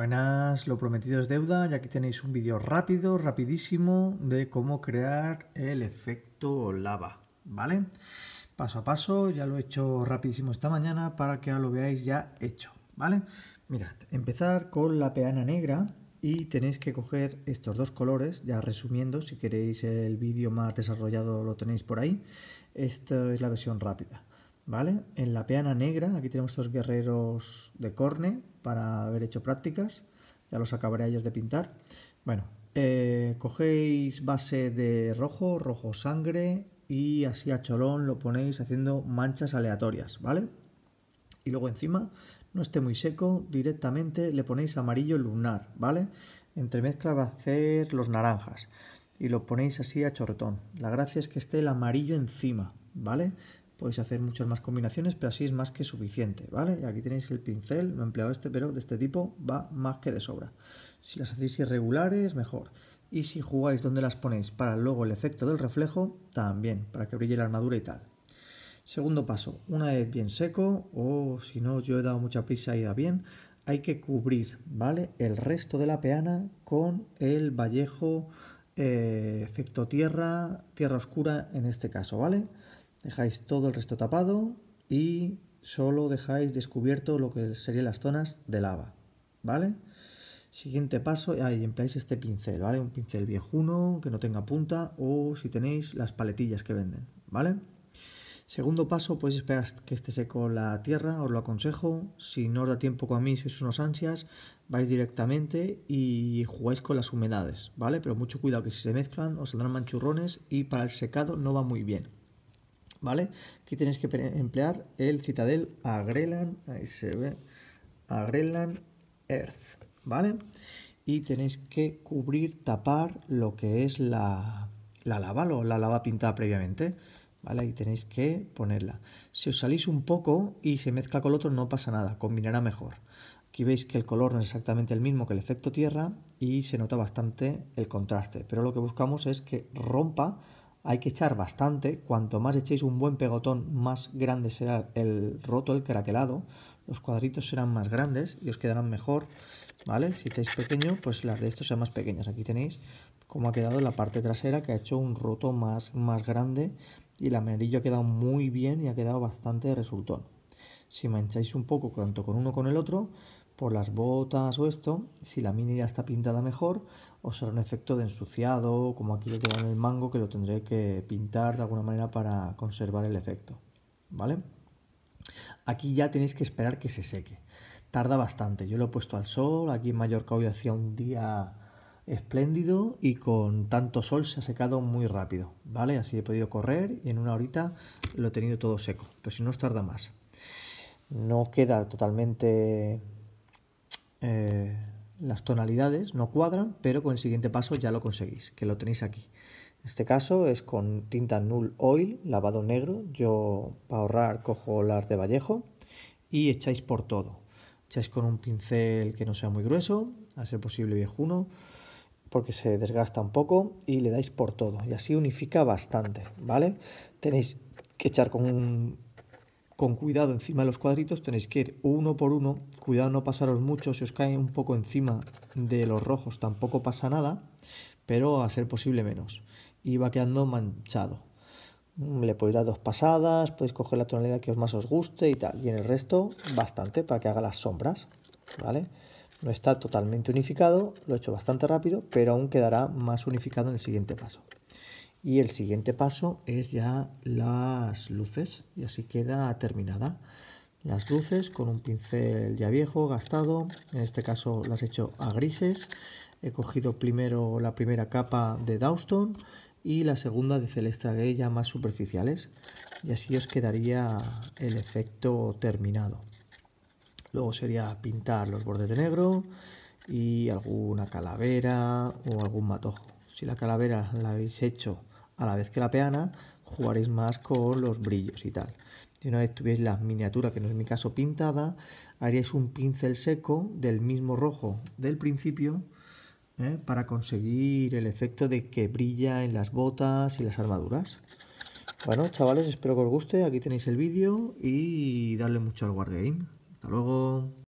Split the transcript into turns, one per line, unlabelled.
Buenas, lo prometido es deuda y aquí tenéis un vídeo rápido, rapidísimo de cómo crear el efecto lava, ¿vale? Paso a paso, ya lo he hecho rapidísimo esta mañana para que lo veáis ya hecho, ¿vale? Mirad, empezar con la peana negra y tenéis que coger estos dos colores, ya resumiendo, si queréis el vídeo más desarrollado lo tenéis por ahí, esta es la versión rápida. ¿vale? En la peana negra, aquí tenemos estos guerreros de corne para haber hecho prácticas, ya los acabaré ellos de pintar. Bueno, eh, cogéis base de rojo, rojo sangre y así a cholón lo ponéis haciendo manchas aleatorias, ¿vale? Y luego encima, no esté muy seco, directamente le ponéis amarillo lunar, ¿vale? Entremezcla va a hacer los naranjas y lo ponéis así a chorretón. La gracia es que esté el amarillo encima, ¿vale? podéis hacer muchas más combinaciones, pero así es más que suficiente, ¿vale? Y aquí tenéis el pincel, no he empleado este, pero de este tipo va más que de sobra. Si las hacéis irregulares, mejor. Y si jugáis donde las ponéis para luego el efecto del reflejo, también, para que brille la armadura y tal. Segundo paso, una vez bien seco, o oh, si no, yo he dado mucha prisa y da bien, hay que cubrir, ¿vale? El resto de la peana con el vallejo eh, efecto tierra, tierra oscura en este caso, ¿vale? vale dejáis todo el resto tapado y solo dejáis descubierto lo que serían las zonas de lava, ¿vale? Siguiente paso, ahí empleáis este pincel, ¿vale? Un pincel viejuno que no tenga punta o si tenéis las paletillas que venden, ¿vale? Segundo paso, pues esperar que esté seco la tierra, os lo aconsejo. Si no os da tiempo con a mí, sois unos ansias, vais directamente y jugáis con las humedades, ¿vale? Pero mucho cuidado que si se mezclan os saldrán manchurrones y para el secado no va muy bien, ¿vale? Aquí tenéis que emplear el Citadel Agrelan, ahí se ve, Agrelan Earth, ¿vale? Y tenéis que cubrir, tapar lo que es la, la lava, la lava pintada previamente, ¿vale? y tenéis que ponerla. Si os salís un poco y se mezcla con el otro no pasa nada, combinará mejor. Aquí veis que el color no es exactamente el mismo que el efecto tierra y se nota bastante el contraste, pero lo que buscamos es que rompa hay que echar bastante, cuanto más echéis un buen pegotón, más grande será el roto, el craquelado, los cuadritos serán más grandes y os quedarán mejor, ¿vale? Si echáis pequeño, pues las de estos serán más pequeñas. Aquí tenéis cómo ha quedado la parte trasera, que ha hecho un roto más, más grande y la amarillo ha quedado muy bien y ha quedado bastante resultón. Si mancháis un poco, tanto con uno con el otro, por las botas o esto, si la mini ya está pintada mejor, o será un efecto de ensuciado, como aquí le queda en el mango, que lo tendré que pintar de alguna manera para conservar el efecto, ¿vale? Aquí ya tenéis que esperar que se seque. Tarda bastante. Yo lo he puesto al sol, aquí en Mallorca hoy hacía un día espléndido y con tanto sol se ha secado muy rápido, ¿vale? Así he podido correr y en una horita lo he tenido todo seco, pero si no os tarda más. No queda totalmente eh, las tonalidades no cuadran, pero con el siguiente paso ya lo conseguís, que lo tenéis aquí. En este caso es con tinta Null Oil, lavado negro. Yo, para ahorrar, cojo las de Vallejo y echáis por todo. Echáis con un pincel que no sea muy grueso, a ser posible viejuno, porque se desgasta un poco y le dais por todo. Y así unifica bastante, ¿vale? Tenéis que echar con un con cuidado encima de los cuadritos, tenéis que ir uno por uno, cuidado no pasaros mucho, si os cae un poco encima de los rojos tampoco pasa nada, pero a ser posible menos, y va quedando manchado. Le podéis dar dos pasadas, podéis coger la tonalidad que os más os guste y tal, y en el resto bastante para que haga las sombras, ¿vale? No está totalmente unificado, lo he hecho bastante rápido, pero aún quedará más unificado en el siguiente paso. Y el siguiente paso es ya las luces y así queda terminada. Las luces con un pincel ya viejo, gastado, en este caso las he hecho a grises. He cogido primero la primera capa de Dowstone y la segunda de Celestra Grey ya más superficiales y así os quedaría el efecto terminado. Luego sería pintar los bordes de negro y alguna calavera o algún matojo. Si la calavera la habéis hecho a la vez que la peana, jugaréis más con los brillos y tal. Y una vez tuvierais la miniatura, que no es mi caso, pintada, haríais un pincel seco del mismo rojo del principio ¿eh? para conseguir el efecto de que brilla en las botas y las armaduras. Bueno, chavales, espero que os guste. Aquí tenéis el vídeo y darle mucho al Wargame. Hasta luego.